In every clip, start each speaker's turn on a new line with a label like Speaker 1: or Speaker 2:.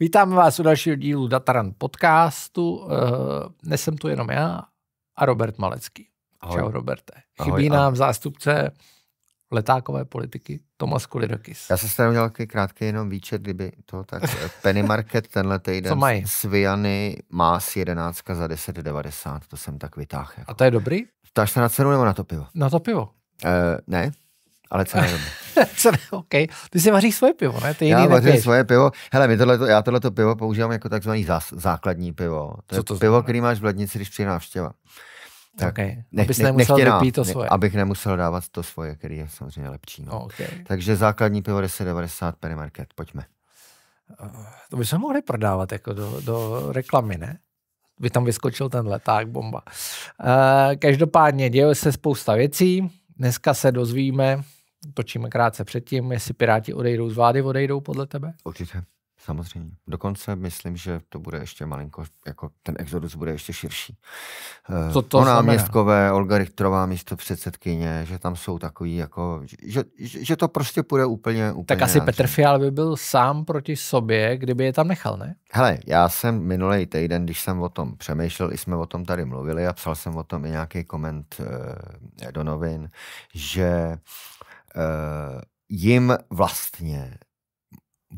Speaker 1: Vítám vás u dalšího dílu Dataran podcastu. Eh, nesem tu jenom já a Robert Malecký. Ahoj. Čau, Roberte. Chybí ahoj, nám zástupce letákové politiky Tomas Kulidokis. Já jsem
Speaker 2: tady udělal krátký jenom výčet, kdyby to tak. Eh, Penny Market tenhle týden Co mají? Sviany má z 11 za 10,90, to jsem tak vytáhl. Jako. A to je dobrý? Ptáš se na cenu nebo na to pivo? Na to pivo. Uh, ne, ale co? domy.
Speaker 1: OK. Ty si vaříš svoje pivo, ne? Ty jiný já vařím
Speaker 2: svoje pivo. Hele, my tohleto, já tohleto pivo používám jako takzvaný zás, základní pivo. To Co je to pivo, znamená? který máš v lednici, když přijde návštěva. Tak, okay. ne, Abys ne, nemusel nechtěná, to svoje. Ne, abych nemusel dávat to svoje, který je samozřejmě lepší. No. Okay. Takže základní pivo 1090 Perimarket, pojďme.
Speaker 1: Eh, to se mohli prodávat jako do, do reklamy, ne? By tam vyskočil ten leták, bomba. Uh, každopádně děje se spousta věcí. Dneska se dozvíme, točíme krátce předtím, jestli Piráti odejdou z vlády, odejdou podle tebe?
Speaker 2: Určitě, samozřejmě. Dokonce myslím, že to bude ještě malinko, jako ten exodus bude ještě širší. Eh, Co to Ona městkové, Olga Richtrová místo předsedkyně, že tam jsou takový, jako,
Speaker 1: že, že, že to prostě půjde úplně, úplně Tak asi Petr Fial by byl sám proti sobě, kdyby je tam nechal, ne?
Speaker 2: Hele, já jsem minulý týden, když jsem o tom přemýšlel, i jsme o tom tady mluvili a psal jsem o tom i nějaký koment eh, do novin, že Eh, jim vlastně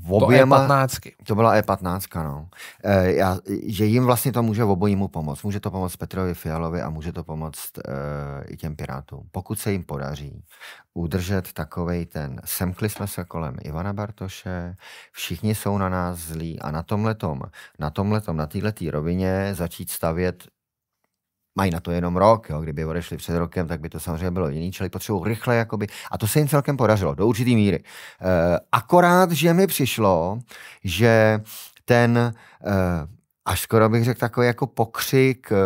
Speaker 2: oběma, to E15. To byla E15, no. E, já, že jim vlastně to může obojímu pomoct. Může to pomoct Petrovi Fialovi a může to pomoct e, i těm Pirátům. Pokud se jim podaří udržet takovej ten, semkli jsme se kolem Ivana Bartoše, všichni jsou na nás zlí a na tomhletom, na tomhletom, na této rovině začít stavět mají na to jenom rok, jo. kdyby odešli před rokem, tak by to samozřejmě bylo jiný, čili potřebují rychle, jakoby, a to se jim celkem podařilo, do určitý míry. E, akorát, že mi přišlo, že ten e, až skoro bych řekl takový jako pokřik, e,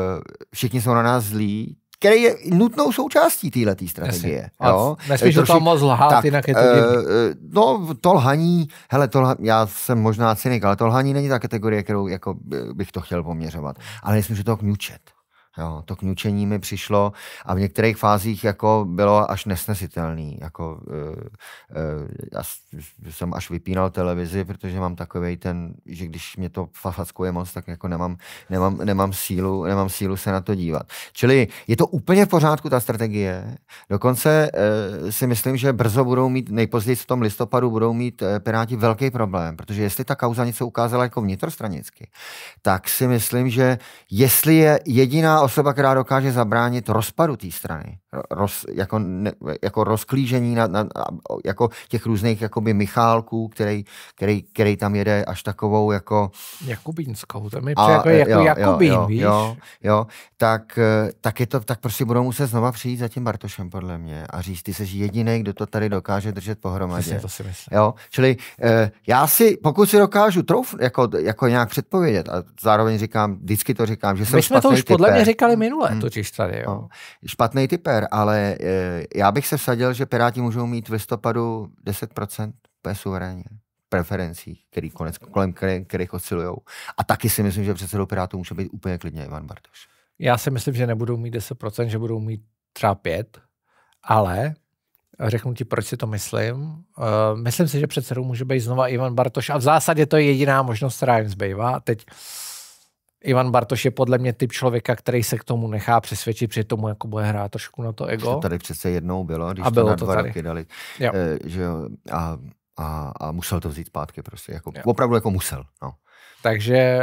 Speaker 2: všichni jsou na nás zlí, který je nutnou součástí téhle strategie. Jo? Nesmíš to tam moc lhát, tak, jinak je to divný. No, to lhaní, hele, to lhaní, já jsem možná cynik, ale to lhaní není ta kategorie, kterou jako, bych to chtěl poměřovat. Ale myslím, že to kňučet. Jo, to kňučení mi přišlo a v některých fázích jako bylo až nesnesitelný. Jako, uh, uh, já jsem až vypínal televizi, protože mám takový ten, že když mě to fafackuje moc, tak jako nemám, nemám, nemám, sílu, nemám sílu se na to dívat. Čili je to úplně v pořádku ta strategie. Dokonce uh, si myslím, že brzo budou mít, nejpozději v tom listopadu budou mít uh, Piráti velký problém, protože jestli ta kauza něco ukázala jako vnitrostranicky, tak si myslím, že jestli je jediná osoba, která dokáže zabránit rozpadu té strany, roz, jako, ne, jako rozklížení na, na, jako těch různých jakoby Michálků, který, který, který tam jede až takovou jako...
Speaker 1: Jakubínskou, tam je a, jako, jako jo, Jakubín, jo, víš? Jo,
Speaker 2: jo, tak, eh, tak, je to, tak prostě budou muset znova přijít za tím Bartošem, podle mě, a říct, ty jsi jediný, kdo to tady dokáže držet pohromadě. Přesně to si myslím. Jo, čili eh, já si, pokud si dokážu trouf, jako, jako nějak předpovědět, a zároveň říkám, vždycky to říkám, že jsem My jsme to už podle mě říkali mm. minule, hmm. totiž tady. Jo. No. Špatný typer, ale e, já bych se vsadil, že Piráti můžou mít v listopadu 10% PSU suverénně preferencí, který konec, kolem který, kterých oscilují. A taky si myslím, že předsedou Pirátů může být úplně klidně Ivan Bartoš.
Speaker 1: Já si myslím, že nebudou mít 10%, že budou mít třeba 5%, ale řeknu ti, proč si to myslím. Uh, myslím si, že předsedou může být znova Ivan Bartoš a v zásadě to je jediná možnost, která jim zbývá. Teď uh, Ivan Bartoš je podle mě typ člověka, který se k tomu nechá přesvědčit, při tomu jako bude hrát trošku na to ego. To tady
Speaker 2: přece jednou bylo, když a bylo to na dva tady. roky dali. Jo. E, že, a, a, a musel to vzít zpátky prostě. Jako, jo. opravdu jako musel. No.
Speaker 1: Takže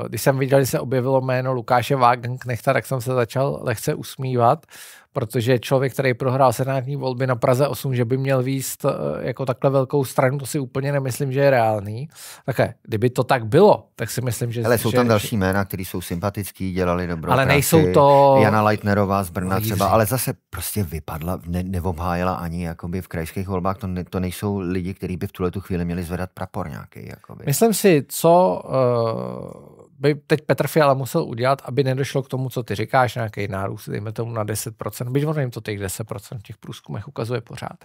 Speaker 1: uh, když jsem viděl, že se objevilo jméno Lukáše Wagenknechta, tak jsem se začal lehce usmívat, protože člověk, který prohrál senátní volby na Praze 8, že by měl výst uh, jako takhle velkou stranu, to si úplně nemyslím, že je reálný. Také, kdyby to tak bylo, tak si myslím, že... Ale jsou tam že, další
Speaker 2: jména, které jsou sympatický, dělali dobrou Ale práci. nejsou to... Jana Leitnerová z Brna Jiří. třeba, ale zase prostě vypadla, ne, neobhájela ani jakoby v krajských volbách, to, ne, to nejsou lidi, kteří by v tuhle tu chvíli měli zvedat prapor nějaký. Jakoby.
Speaker 1: Myslím si, co Eh, by teď Petr Fiala musel udělat, aby nedošlo k tomu, co ty říkáš, nějaký nárůst, dejme tomu na 10%, byť ono jim to těch 10% v těch průzkumech ukazuje pořád,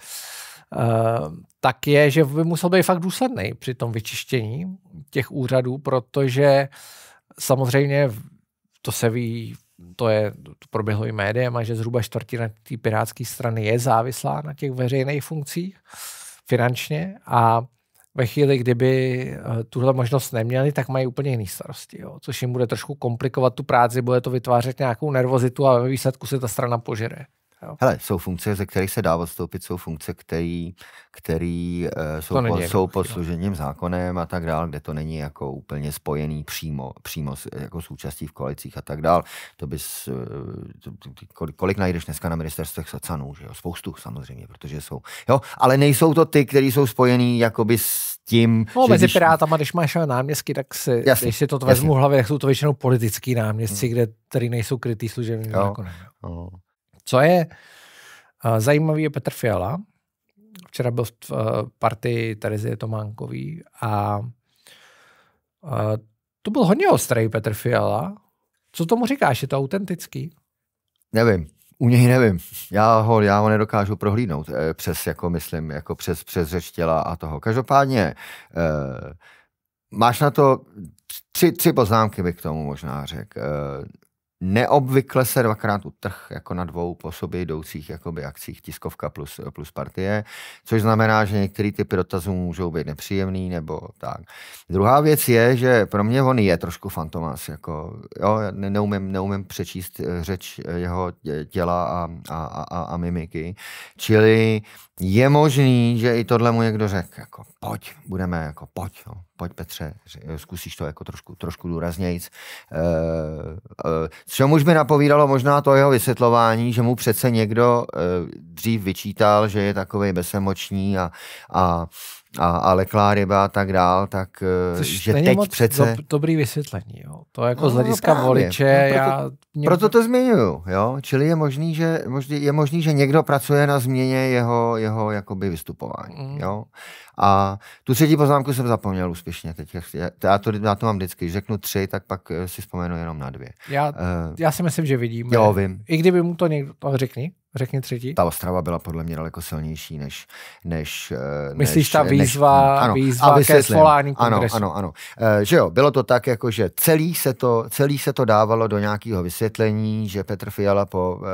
Speaker 1: uh, tak je, že by musel být fakt důsledný při tom vyčištění těch úřadů, protože samozřejmě to se ví, to, je, to proběhlo i médiem, a že zhruba čtvrtina té pirátské strany je závislá na těch veřejných funkcích finančně a ve chvíli, kdyby eh, tuhle možnost neměli, tak mají úplně jiný starosti, jo? což jim bude trošku komplikovat tu práci, bude to vytvářet nějakou nervozitu a ve výsledku se ta strana požere. Jo.
Speaker 2: Hele, jsou funkce, ze kterých se dá odstoupit, jsou funkce, který, který uh, eh, jsou, po, jsou pod no. služením zákonem a tak dál, kde to není jako úplně spojený přímo, přímo s, jako účastí v koalicích a tak dál. To bys, uh, kolik, kolik najdeš dneska na ministerstvech sacanů, že jo? Spoustu samozřejmě, protože jsou, jo, ale nejsou to ty, které jsou spojený jakoby s tím, No, mezi když...
Speaker 1: Pirátama, když máš eh, náměstky, tak si, jasný, když si to jasný. vezmu v hlavě, tak jsou to většinou politický náměstci, hmm. kde, který nejsou krytý služební zákonem. Jo. No. Co je uh, zajímavý je Petr Fiala. Včera byl v uh, partii Terezie Tománkový a uh, to byl hodně ostrý Petr Fiala. Co tomu říkáš? Je to autentický?
Speaker 2: Nevím. U něj nevím. Já ho, já ho nedokážu prohlídnout eh, přes, jako myslím, jako přes, přes řeč těla a toho. Každopádně eh, máš na to tři, tři poznámky bych k tomu možná řekl. Eh, Neobvykle se dvakrát utrh jako na dvou po sobě jdoucích jakoby, akcích tiskovka plus, plus partie, což znamená, že některé typy dotazů můžou být nepříjemný nebo tak. Druhá věc je, že pro mě on je trošku fantomas Jako, jo, ne, neumím, neumím přečíst eh, řeč eh, jeho těla a, a, a, a mimiky. Čili je možný, že i tohle mu někdo řekl, jako pojď, budeme jako pojď, jo, no pojď Petře, eh, zkusíš to jako trošku, trošku důraznějíc. Eh, eh, co už mi napovídalo možná to jeho vysvětlování, že mu přece někdo dřív vyčítal, že je takový besemoční a, a a, a leklá ryba a tak dál, tak eh, Což že teď moc přece... Dob,
Speaker 1: dobrý vysvětlení, jo. To jako no, z no, hlediska právě. voliče, no, proto, já... Mě... Proto
Speaker 2: to zmiňuju, jo. Čili je možný, že, možný, je možný, že někdo pracuje na změně jeho, jeho jakoby vystupování, mm. jo. A tu třetí poznámku jsem zapomněl úspěšně teď. Já to, já to mám vždycky. Když řeknu tři, tak pak eh, si vzpomenu jenom na dvě. Já, uh, já si myslím, že vidím. Jo, vím.
Speaker 1: I kdyby mu to někdo... To řekni. Řekni
Speaker 2: třetí. Ta Ostrava byla podle mě daleko silnější než... než eh, Myslíš než, ta výzva, než, ano, výzva a ke svolání kongresu. Ano, ano, ano. Eh, e, že jo, bylo to tak, jako že celý se to, celý se to dávalo do nějakého vysvětlení, že Petr Fiala po e,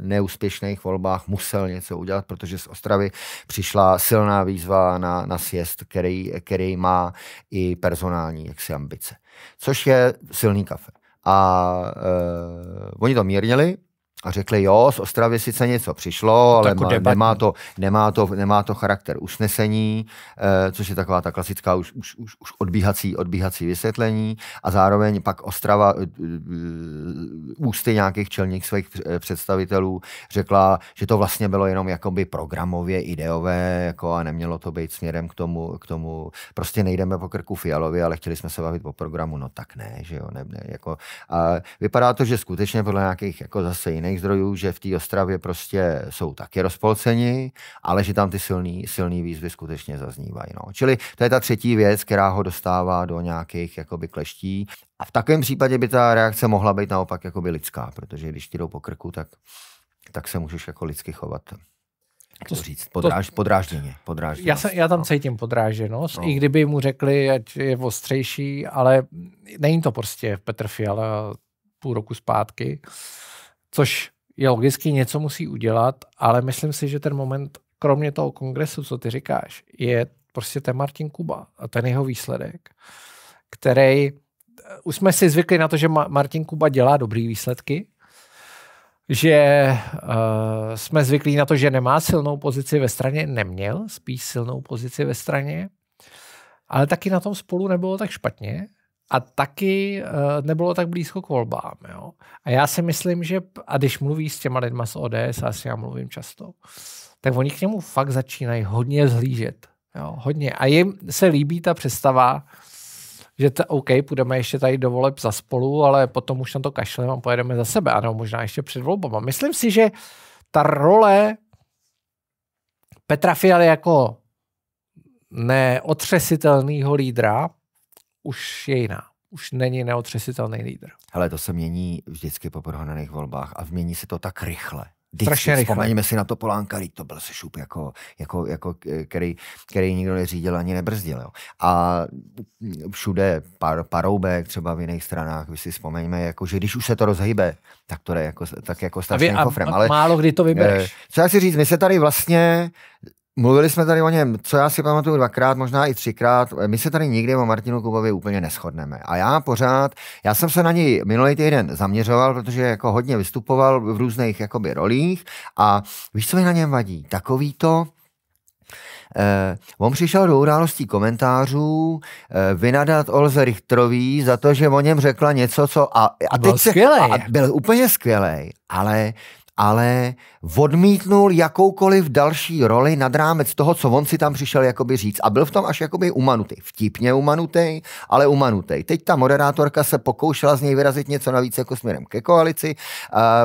Speaker 2: neúspěšných volbách musel něco udělat, protože z Ostravy přišla silná výzva na, na sjezd, který, který má i personální jaksi ambice. Což je silný kafe. A e, oni to mírnili, a řekli, jo, z Ostravy sice něco přišlo, no, ale má, nemá, to, nemá, to, nemá to charakter usnesení, eh, což je taková ta klasická už, už, už, už odbíhací, odbíhací vysvětlení a zároveň pak Ostrava eh, eh, ústy nějakých čelních svých eh, představitelů řekla, že to vlastně bylo jenom jakoby programově, ideové jako a nemělo to být směrem k tomu, k tomu prostě nejdeme po krku Fialovi, ale chtěli jsme se bavit o programu, no tak ne, že jo, ne, ne jako, a vypadá to, že skutečně podle nějakých jako zase jiných jiných zdrojů, že v té Ostravě prostě jsou taky rozpolceni, ale že tam ty silný, silný výzvy skutečně zaznívají. No. Čili to je ta třetí věc, která ho dostává do nějakých jakoby kleští. A v takovém případě by ta reakce mohla být naopak jakoby lidská, protože když ti jdou po krku, tak, tak se můžeš jako lidsky chovat. Jak to, to říct? Podráž, to, podrážděně. podrážděně já,
Speaker 1: se, já tam no. cítím podrážděnost, no. i kdyby mu řekli, ať je ostřejší, ale není to prostě Petr Fiala půl roku zpátky což je logicky něco musí udělat, ale myslím si, že ten moment, kromě toho kongresu, co ty říkáš, je prostě ten Martin Kuba a ten jeho výsledek, který eh, už jsme si zvykli na to, že Martin Kuba dělá dobrý výsledky, že uh, jsme zvyklí na to, že nemá silnou pozici ve straně, neměl spíš silnou pozici ve straně, ale taky na tom spolu nebylo tak špatně a taky uh, nebylo tak blízko k volbám. Jo? A já si myslím, že a když mluví s těma lidma z ODS, a já mluvím často, tak oni k němu fakt začínají hodně zhlížet. Jo? Hodně. A jim se líbí ta představa, že to OK, půjdeme ještě tady do voleb za spolu, ale potom už na to kašleme a pojedeme za sebe, ano, možná ještě před volbama. Myslím si, že ta role Petra Fialy jako neotřesitelného lídra už je jiná. Už není neotřesitelný lídr.
Speaker 2: Hele, to se mění vždycky po prohraných volbách a mění se to tak rychle. Vždycky strašně rychle. Vzpomeňme si na to Polánka, to byl se šup, jako, jako, jako eh, který, který nikdo neřídil ani nebrzdil. Jo. A všude par, paroubek, třeba v jiných stranách, vy si vzpomeňme, jako, že když už se to rozhýbe, tak to je jako, tak jako strašným a vy, a kofrem. Ale, málo kdy to vybereš. Eh, co já si říct, my se tady vlastně Mluvili jsme tady o něm, co já si pamatuju dvakrát, možná i třikrát. My se tady nikdy o Martinu Kubovi úplně neschodneme. A já pořád, já jsem se na něj minulý týden zaměřoval, protože jako hodně vystupoval v různých jakoby rolích. A víš, co mi na něm vadí? Takový to, Eh, on přišel do událostí komentářů eh, vynadat Olze Richtrový za to, že o něm řekla něco, co... A, a byl teď se, skvělej. A byl úplně skvělej, ale ale odmítnul jakoukoliv další roli nad rámec toho, co on si tam přišel jakoby říct. A byl v tom až jakoby umanutý. Vtipně umanutý, ale umanutý. Teď ta moderátorka se pokoušela z něj vyrazit něco navíc jako směrem ke koalici.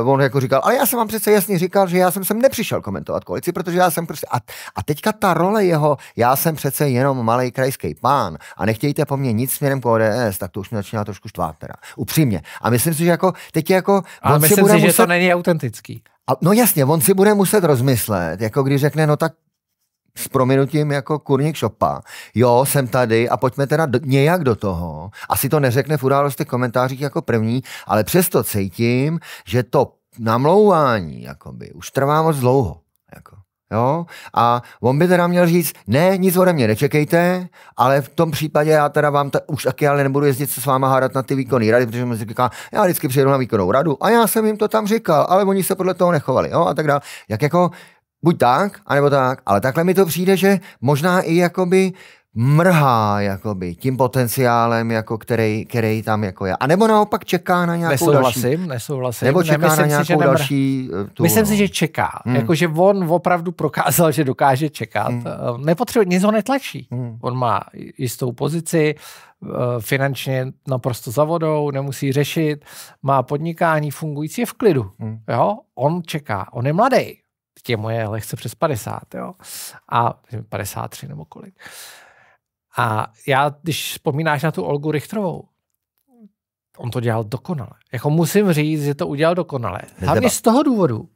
Speaker 2: Uh, on jako říkal, ale já jsem vám přece jasně říkal, že já jsem sem nepřišel komentovat koalici, protože já jsem prostě... A, a teďka ta role jeho, já jsem přece jenom malý krajský pán a nechtějte po mně nic směrem k ODS, tak to už mě začíná trošku štvát teda. Upřímně. A myslím si, že jako teď jako... A myslím si, muset... že to
Speaker 1: není autentický.
Speaker 2: A, no jasně, on si bude muset rozmyslet, jako když řekne, no tak s prominutím jako kurník šopa. Jo, jsem tady a pojďme teda do, nějak do toho. Asi to neřekne v událostech komentářích jako první, ale přesto cítím, že to namlouvání jakoby, už trvá moc dlouho. Jo? A on by teda měl říct, ne, nic ode mě nečekejte, ale v tom případě já teda vám ta, už taky ale nebudu jezdit se s váma hádat na ty výkony rady, protože mi říká, já vždycky přijedu na výkonnou radu a já jsem jim to tam říkal, ale oni se podle toho nechovali, jo, a tak dále. Jak jako, buď tak, anebo tak, ale takhle mi to přijde, že možná i jakoby mrhá jakoby, tím potenciálem, jako, který, který tam jako je. A nebo naopak čeká
Speaker 1: na nějakou nesouhlasím, další... Nesouhlasím, Nebo čeká ne, na nějakou si, nemr... další... Eh, tu, myslím no. si, že čeká. Hmm. Jakože on opravdu prokázal, že dokáže čekat. Hmm. Eh, nepotřebuje, nic ho netlačí. Hmm. On má jistou pozici, eh, finančně naprosto za vodou, nemusí řešit, má podnikání fungující, je v klidu. Hmm. Jo? On čeká. On je mladý. Těmu je lehce přes 50, jo? A 53 nebo kolik. Uh, a já, když vzpomínáš na tu Olgu Richtrovou, on to dělal dokonale. Jako musím říct, že to udělal dokonale. Hlavně z toho důvodu,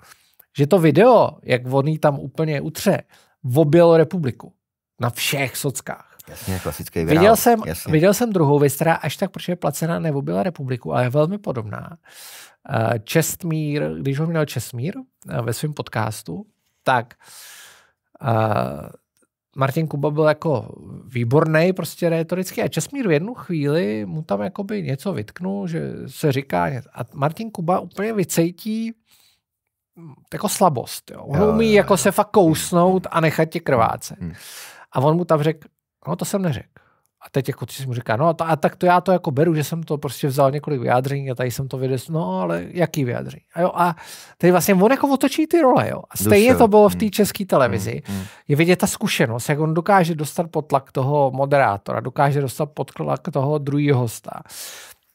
Speaker 1: že to video, jak on jí tam úplně utře, objelo republiku. Na všech sockách.
Speaker 2: Jasně, klasický virál. Viděl jsem, Jasně. viděl
Speaker 1: jsem druhou věc, která až tak, proč je placená byla republiku, ale je velmi podobná. Eh, Čestmír, když ho měl Čestmír eh, ve svém podcastu, tak eh, Martin Kuba byl jako výborný prostě retoricky a Česmír v jednu chvíli mu tam jakoby něco vytknul, že se říká a Martin Kuba úplně vycejtí mm, jako slabost. Jo. On jo, umí jo, jako jo. se fakt kousnout hmm. a nechat tě krvácet. Hmm. A on mu tam řekl, no to jsem neřekl a teď jako ty si mu říká, no a, ta, a tak to já to jako beru, že jsem to prostě vzal několik vyjádření a tady jsem to vydes, no ale jaký vyjádření? A jo, a tady vlastně on jako otočí ty role, jo. A stejně Dušel. to bylo v té hmm. české televizi. Mm, mm. Je vidět ta zkušenost, jak on dokáže dostat potlak toho moderátora, dokáže dostat potlak toho druhého hosta.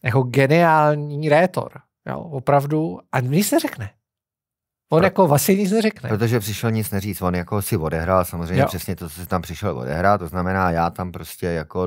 Speaker 1: Jako geniální rétor, jo, opravdu. A nic neřekne. On Pro... jako vlastně nic neřekne.
Speaker 2: Protože přišel nic neříct, on jako si odehrál samozřejmě jo. přesně to, co si tam přišel odehrát, to znamená já tam prostě jako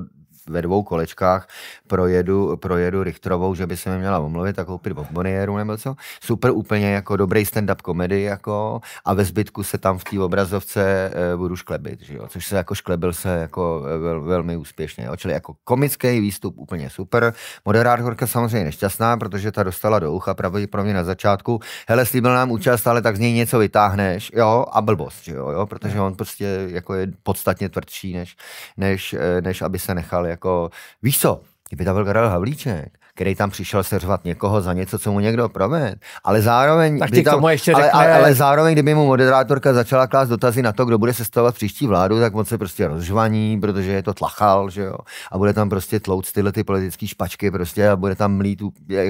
Speaker 2: ve dvou kolečkách projedu, projedu Richtrovou, že by se mi měla omluvit a koupit bombonieru nebo co. Super, úplně jako dobrý stand-up komedy jako a ve zbytku se tam v té obrazovce e, budu šklebit, že jo? což se jako šklebil se jako eh, vel, velmi úspěšně. Jo? Čili jako komický výstup úplně super. Moderátorka samozřejmě nešťastná, protože ta dostala do ucha pravděpodobně na začátku, hele, slíbil nám účast, ale tak z něj něco vytáhneš, jo, a blbost, jo, jo? protože on prostě jako je podstatně tvrdší, než, než, eh, než aby se nechal jako jako, víš co, kdyby tam byl Karel Havlíček, který tam přišel seřvat někoho za něco, co mu někdo proved. Ale zároveň, tak kdy tam, ještě ale, ale, ale, zároveň, kdyby mu moderátorka začala klást dotazy na to, kdo bude sestavovat příští vládu, tak on se prostě rozžvaní, protože je to tlachal, že jo. A bude tam prostě tlouct tyhle ty politické špačky prostě a bude tam mlít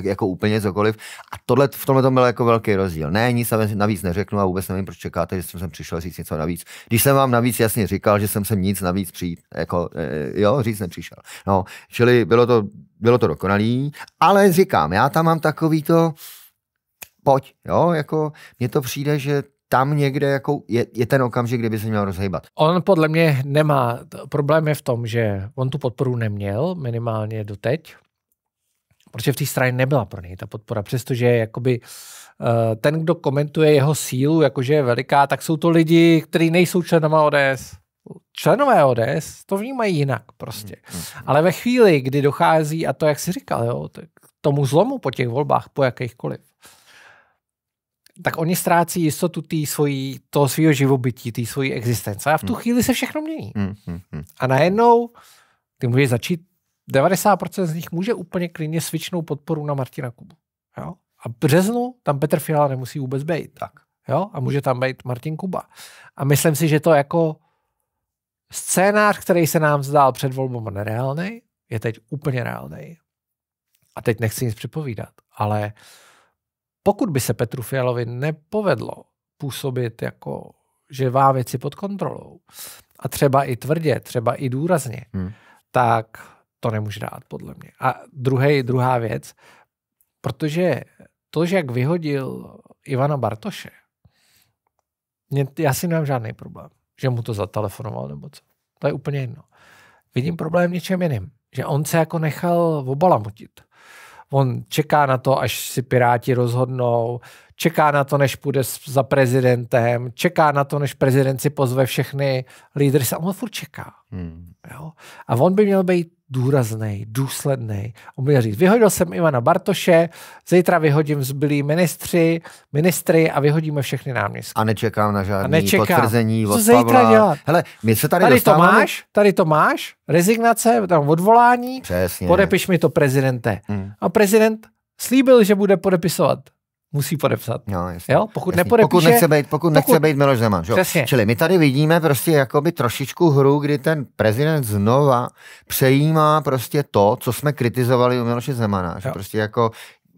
Speaker 2: jako úplně cokoliv. A tohle v tomhle tom byl jako velký rozdíl. Ne, nic navíc neřeknu a vůbec nevím, proč čekáte, že jsem sem přišel říct něco navíc. Když jsem vám navíc jasně říkal, že jsem sem nic navíc přijít, jako, eh, jo, říct nepřišel. No, čili bylo to bylo to dokonalý, ale říkám, já tam
Speaker 1: mám takový to,
Speaker 2: pojď, jo, jako mně to přijde, že tam někde jako je, je ten okamžik, kdyby se měl rozhýbat.
Speaker 1: On podle mě nemá, problém je v tom, že on tu podporu neměl, minimálně doteď, protože v té straně nebyla pro něj ta podpora, přestože jakoby eh, ten, kdo komentuje jeho sílu, jakože je veliká, tak jsou to lidi, kteří nejsou členama ODS členové ODS to vnímají jinak prostě. Mm, mm, mm. Ale ve chvíli, kdy dochází, a to jak si říkal, jo, tak tomu zlomu po těch volbách, po jakýchkoliv, tak oni ztrácí jistotu tý svojí, toho svého živobytí, té svojí existence. A v tu chvíli se všechno mění. A najednou ty může začít, 90% z nich může úplně klidně svičnou podporu na Martina Kubu. Jo? A v březnu tam Petr Fiala nemusí vůbec být. Tak. Jo? A může tam být Martin Kuba. A myslím si, že to jako Scénář, který se nám zdál před volbou nereálný, je teď úplně reálný. A teď nechci nic připovídat, ale pokud by se Petru Fialovi nepovedlo působit jako, že má věci pod kontrolou, a třeba i tvrdě, třeba i důrazně, hmm. tak to nemůže dát, podle mě. A druhý, druhá věc, protože to, že jak vyhodil Ivana Bartoše, mě, já si nemám žádný problém že mu to zatelefonoval nebo co. To je úplně jedno. Vidím problém něčem jiným, že on se jako nechal obalamutit. On čeká na to, až si Piráti rozhodnou, čeká na to, než půjde za prezidentem, čeká na to, než prezident si pozve všechny lídry, on furt čeká. Hmm. Jo? A on by měl být důrazný, důsledný. On bude říct, vyhodil jsem Ivana Bartoše, zítra vyhodím zbylí ministři, ministry a vyhodíme všechny náměstky. A nečekám na žádné potvrzení od Co zítra Pavla. dělat? Hele, my se tady, tady dostáváme... to máš, tady to máš, rezignace, tam odvolání, Přesně. podepiš mi to prezidente. Hmm. A prezident slíbil, že bude podepisovat musí podepsat. No, jasný, jo? Pokud jasný. nepodepíše... Pokud nechce být, pokud, pokud... Nechce být
Speaker 2: Miloš Zeman. Že? Čili my tady vidíme prostě jakoby trošičku hru, kdy ten prezident znova přejímá prostě to, co jsme kritizovali u Miloše Zemana. Jo. Že prostě jako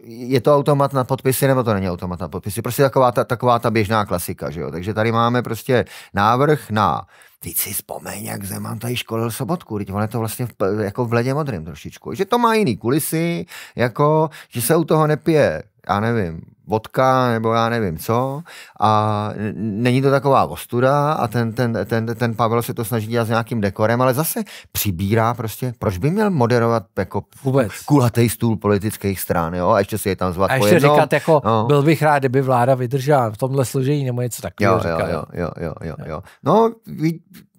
Speaker 2: je to automat na podpisy, nebo to není automat na podpisy. Prostě taková ta, taková ta běžná klasika, že jo. Takže tady máme prostě návrh na Teď si vzpomeň, jak Zeman tady školil sobotku, teď on je to vlastně v, jako v ledě modrým trošičku. Že to má jiný kulisy, jako, že se u toho nepije já nevím, vodka nebo já nevím co a není to taková ostuda a ten, ten, ten, ten Pavel se to snaží dělat s nějakým dekorem, ale zase přibírá prostě, proč by měl moderovat jako Vůbec. kulatý stůl politických stran, jo, a ještě si je tam zvat A ještě pojednou. říkat jako, no. byl
Speaker 1: bych rád, kdyby vláda vydržela v tomhle složení nebo něco takového. Jo, jo, jo, jo, jo, jo, jo. No,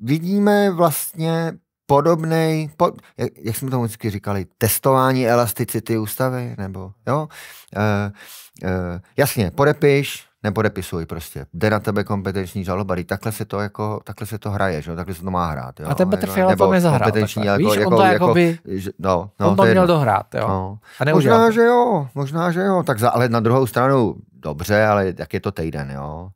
Speaker 1: vidíme vlastně podobný,
Speaker 2: po, jak, jak jsme tomu vždycky říkali, testování elasticity ústavy, nebo jo, e, e, jasně, podepiš, nepodepisuj prostě. Jde na tebe kompetenční žaloba, takhle se to jako, takle se to hraje, že? Jo? takhle se to má hrát. Jo? A ten Petr Fiala to nezahrál. jako, Víš, jako, on to jako, že, no, no, on to, měl dohrát, jo. No. A možná, že jo, možná, že jo, tak za, ale na druhou stranu, dobře, ale jak je to týden, jo.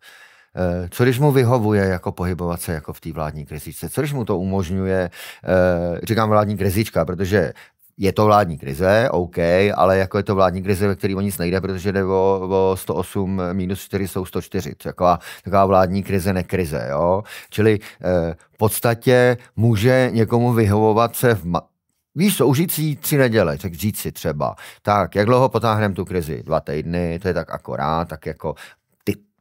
Speaker 2: Eh, co když mu vyhovuje jako pohybovat se jako v té vládní krizičce, co když mu to umožňuje, eh, říkám vládní krizička, protože je to vládní krize, OK, ale jako je to vládní krize, ve které o nic nejde, protože jde o, o 108 minus 4 jsou 104. Taková, taková vládní krize, nekrize. Jo? Čili eh, v podstatě může někomu vyhovovat se v ma- Víš, soužít si tři neděle, tak říct si třeba, tak jak dlouho potáhneme tu krizi? Dva týdny, to je tak akorát, tak jako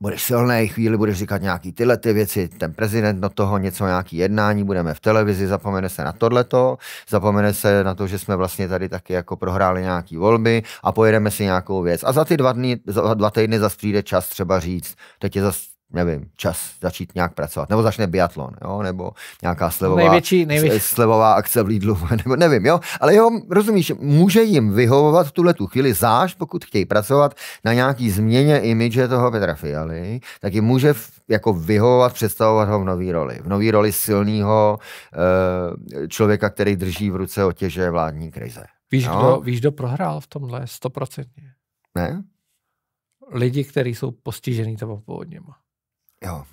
Speaker 2: budeš silný, chvíli budeš říkat nějaký tyhle ty věci, ten prezident do toho něco, nějaký jednání, budeme v televizi, zapomene se na tohleto, zapomene se na to, že jsme vlastně tady taky jako prohráli nějaký volby a pojedeme si nějakou věc. A za ty dva, dny, za dva týdny zase přijde čas třeba říct, teď je zase nevím, čas začít nějak pracovat. Nebo začne biatlon, jo? nebo nějaká slevová, největší, největší. slevová akce v Lidlu, nebo nevím, jo. Ale jo, rozumíš, může jim vyhovovat v tuhle tu chvíli, záž pokud chtějí pracovat na nějaký změně imidže toho Petra Fialy, tak jim může jako vyhovovat, představovat ho v nový roli. V nový roli silného e, člověka, který drží v ruce otěže vládní krize. Víš, no? kdo,
Speaker 1: víš, kdo prohrál v tomhle stoprocentně? Ne? Lidi, kteří jsou postižený toho původněma. Jo.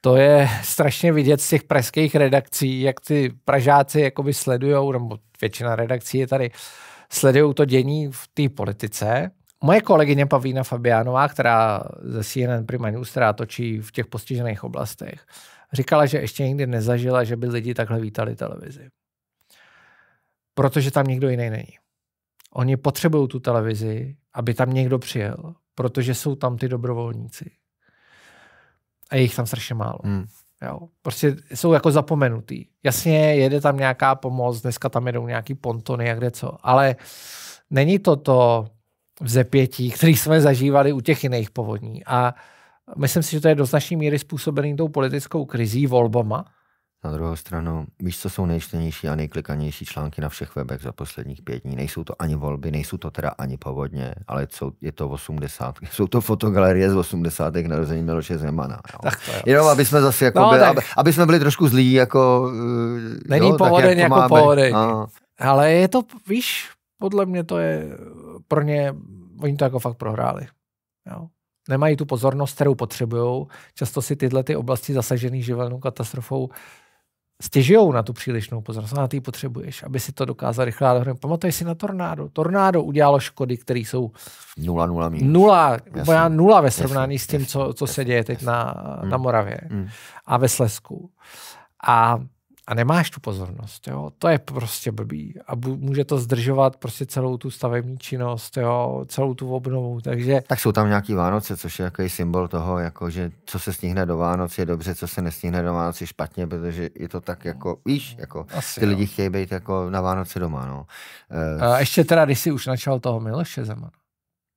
Speaker 1: To je strašně vidět z těch pražských redakcí, jak ty Pražáci jakoby sledujou, nebo většina redakcí je tady, sledují to dění v té politice. Moje kolegyně Pavína Fabiánová, která ze CNN Prima News, která točí v těch postižených oblastech, říkala, že ještě nikdy nezažila, že by lidi takhle vítali televizi. Protože tam nikdo jiný není. Oni potřebují tu televizi, aby tam někdo přijel, protože jsou tam ty dobrovolníci a je jich tam strašně málo. Hmm. Jo. Prostě jsou jako zapomenutý. Jasně, jede tam nějaká pomoc, dneska tam jedou nějaký pontony a kde co, ale není to to vzepětí, který jsme zažívali u těch jiných povodní. A myslím si, že to je do značné míry způsobený tou politickou krizí, volbama,
Speaker 2: na druhou stranu, víš, co jsou nejčtenější a nejklikanější články na všech webech za posledních pět dní? Nejsou to ani volby, nejsou to teda ani povodně, ale jsou, je to 80. Jsou to fotogalerie z 80. narození Miloše Zemana. Jo. Tak to je. Jenom, aby jsme zase jako no, byli, tak... aby, aby, jsme byli trošku zlí, jako... Eh, Není jo, povodeň jak jako povodeň. A... No.
Speaker 1: Ale je to, víš, podle mě to je pro ně, oni to jako fakt prohráli. Jo? Nemají tu pozornost, kterou potřebují. Často si tyhle ty oblasti zasažený živelnou katastrofou stěžují na tu přílišnou pozornost, a ty potřebuješ, aby si to dokázal rychle dát Pamatuješ si na tornádo. Tornádo udělalo škody, které jsou nula, nula, mínus. nula, jasný, nula ve srovnání jasný, s tím, jasný, co, co jasný, se děje teď jasný. na, na hmm. Moravě hmm. a ve Slesku. A a nemáš tu pozornost. Jo? To je prostě blbý a může to zdržovat prostě celou tu stavební činnost, jo? celou tu obnovu.
Speaker 2: Takže... Tak jsou tam nějaký Vánoce, což je jaký symbol toho, jako, že co se stihne do Vánoc je dobře, co se nestihne do Vánoc je špatně, protože je to tak jako, víš, jako Asi, ty lidi chtějí být jako na Vánoce doma. No. Uh... A ještě
Speaker 1: teda, když jsi už načal toho Miloše Zemana,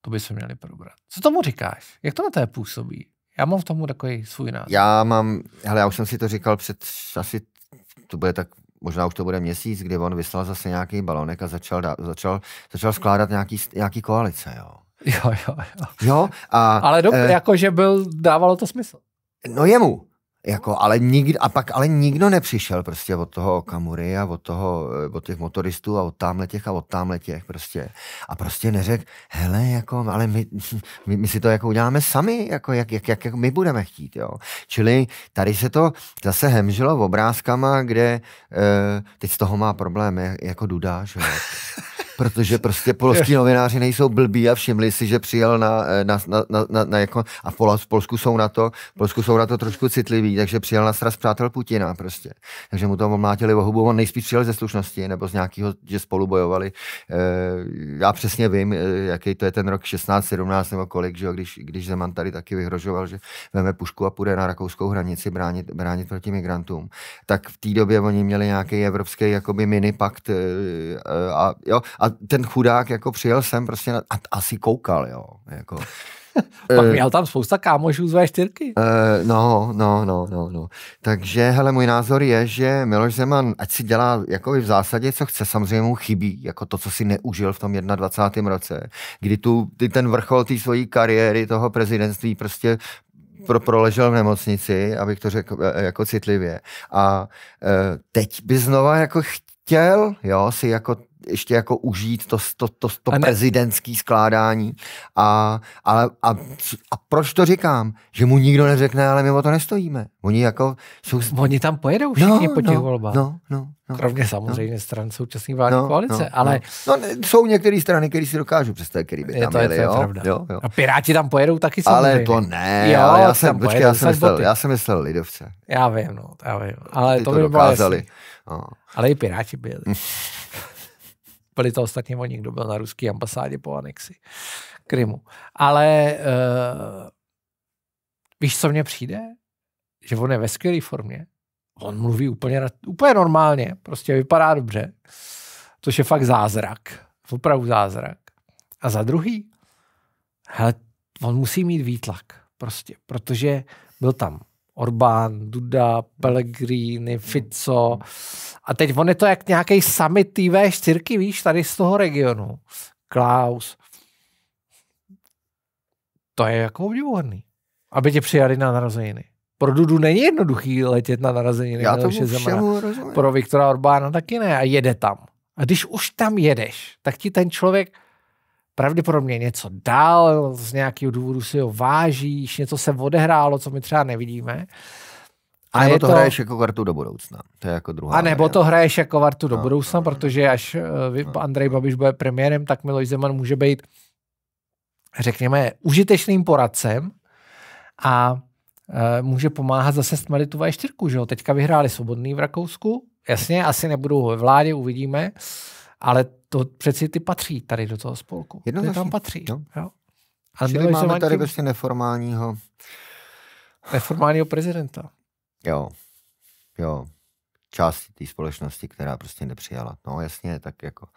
Speaker 1: to by se měli probrat. Co tomu říkáš? Jak to na té působí? Já mám v tomu takový svůj názor. Já
Speaker 2: mám, hele, já už jsem si to říkal před asi to bude tak možná už to bude měsíc, kdy on vyslal zase nějaký balonek a začal, začal, začal skládat nějaký, nějaký koalice, jo. Jo, jo, jo. jo a, Ale dobře, eh,
Speaker 1: jakože byl, dávalo to smysl.
Speaker 2: No jemu, jako, ale nikdo, a pak ale nikdo nepřišel prostě od toho Kamury a od, toho, eh, od těch motoristů a od tamhle těch a od tamhle těch prostě. A prostě neřekl, hele, jako, ale my, my, my, si to jako uděláme sami, jako, jak, jak, jak, jak, my budeme chtít, jo. Čili tady se to zase hemžilo v obrázkama, kde eh, teď z toho má problém, jako Duda, že jo. protože prostě polský novináři nejsou blbí a všimli si, že přijel na, eh, na, na, na, na jako, a v Polsku jsou na to, v Polsku jsou na to trošku citliví, poprvé, takže přijel na sraz přátel Putina prostě. Takže mu to omlátili o hubu, on nejspíš přijel ze slušnosti nebo z nějakého, že spolu bojovali. Eh, já přesně vím, eh, jaký to je ten rok 16, 17 nebo kolik, že jo, když, když Zeman tady taky vyhrožoval, že veme pušku a půjde na rakouskou hranici bránit, bránit proti migrantům. Tak v té době oni měli nějaký evropský jakoby mini pakt eh, a, jo, a ten chudák jako přijel sem prostě a asi koukal, jo, jako Eh, Pak měl
Speaker 1: tam spousta kámošů z V4.
Speaker 2: Uh, eh, no, no, no, no, no. Takže, hele, můj názor je, že Miloš Zeman, ať si dělá jako v zásadě, co chce, samozřejmě mu chybí, jako to, co si neužil v tom 21. roce, kdy tu, ty, ten vrchol té svojí kariéry, toho prezidentství prostě pro, proležel v nemocnici, abych to řekl eh, jako citlivě. A uh, teď by znova jako chtěl, jo, si jako ještě jako užít to, to, to, to ne... prezidentský skládání. A, ale, a, a proč to říkám? Že mu nikdo neřekne, ale my o to nestojíme.
Speaker 1: Oni jako jsou... Oni tam pojedou všichni no, po těch no, volbách. No, no, no, Kromě samozřejmě no. stran současné vládní no, koalice, no, ale...
Speaker 2: No, no jsou některé strany, které si dokážu představit, který by tam je to, měli, je to jo? pravda. Jo, jo. A
Speaker 1: Piráti tam pojedou taky samozřejmě. Ale to ne, jo, ale já jsem, počkej, já jsem, myslel, já jsem myslel lidovce. Já vím, no, já vím. Ale Ty to, by bylo No. Ale i Piráti byli. byli to ostatně oni, kdo byl na ruské ambasádě po anexi Krymu. Ale uh, víš, co mně přijde? Že on je ve skvělé formě. On mluví úplně, úplně normálně, prostě vypadá dobře. Což je fakt zázrak. Opravdu zázrak. A za druhý, hele, on musí mít výtlak. Prostě, protože byl tam Orbán, Duda, Pellegrini, Fico. A teď on je to jak nějaký summit TV V4, víš, tady z toho regionu. Klaus. To je jako obdivuhodný. Aby tě přijali na narozeniny. Pro Dudu není jednoduchý letět na narozeniny. Já to Pro Viktora Orbána taky ne. A jede tam. A když už tam jedeš, tak ti ten člověk pravděpodobně něco dal, z nějakého důvodu si ho vážíš, něco se odehrálo, co my třeba nevidíme. A, a nebo to, to hraješ
Speaker 2: jako kartu do budoucna. To je jako druhá. A nebo
Speaker 1: to hraješ jako kartu do no, budoucna, no, no. protože až eh, no, Andrej Babiš bude premiérem, tak Miloš Zeman může být, řekněme, užitečným poradcem a e, může pomáhat zase stmelit tu V4, že jo? Teďka vyhráli svobodný v Rakousku, jasně, asi nebudou ve vládě, uvidíme, ale to přeci ty patří tady do toho spolku. Jedno tam patří. No. Jo. A Čili máme tady tím... vlastně prostě neformálního... Neformálního prezidenta.
Speaker 2: Jo, jo. Část té společnosti, která prostě nepřijala. No jasně, tak jako...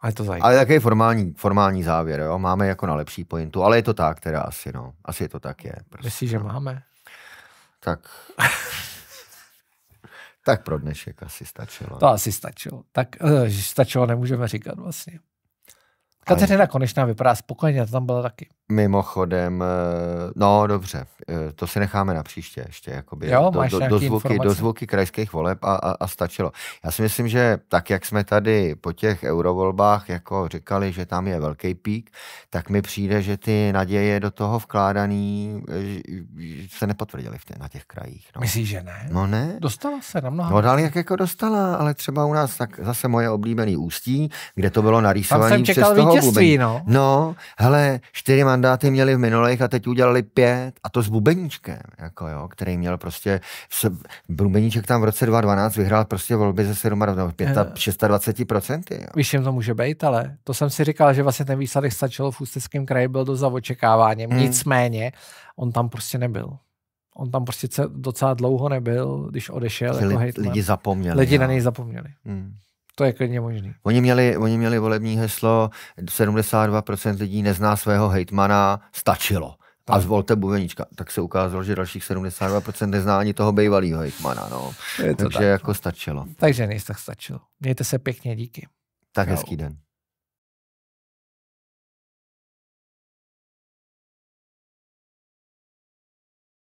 Speaker 2: Ale to zajímavé. Ale takový formální, formální závěr, jo. Máme jako na lepší pointu, ale je to tak teda asi, no. Asi je to tak je.
Speaker 1: Prostě, Myslíš, no. že máme?
Speaker 2: Tak... Tak pro dnešek asi stačilo. To asi stačilo.
Speaker 1: Tak eh, stačilo nemůžeme říkat vlastně. Kateřina Konečná vypadá spokojeně, to tam byla taky.
Speaker 2: Mimochodem, eh, no dobře, eh, to si necháme na příště ještě, jakoby jo, do, do, do, zvuky, do zvuky krajských voleb a, a, a stačilo. Já si myslím, že tak, jak jsme tady po těch eurovolbách jako říkali, že tam je velký pík, tak mi přijde, že ty naděje do toho vkládaný eh, se nepotvrdily v tě, na těch krajích. No. Myslíš, že ne? No ne. Dostala
Speaker 1: se na mnoha. No dál jak
Speaker 2: jako dostala, ale třeba u nás tak zase moje oblíbený ústí, kde to bylo narýsované přes toho zbubení. no. No, hele, čtyři mandáty měli v minulých a teď udělali pět a to s Bubeníčkem, jako jo, který měl prostě, Bubeníček tam v roce 2012 vyhrál prostě volby ze 7 do 26%. Eh.
Speaker 1: Víš, jim to může být, ale to jsem si říkal, že vlastně ten výsledek stačilo v Ústeckém kraji, byl to za očekáváním, hmm. nicméně on tam prostě nebyl. On tam prostě docela dlouho nebyl, když odešel. jako lidi zapomněli. Lidi jo. na něj zapomněli. Hmm. To je klidně možný.
Speaker 2: Oni měli, oni měli volební heslo 72% lidí nezná svého hejtmana, stačilo. Tak. A zvolte Bubenička. Tak se ukázalo, že dalších 72% nezná ani toho bývalého hejtmana. No. Je to Takže tak. jako no. stačilo.
Speaker 1: Takže nejste tak stačilo. Mějte se pěkně, díky. Tak Kau. hezký
Speaker 2: den.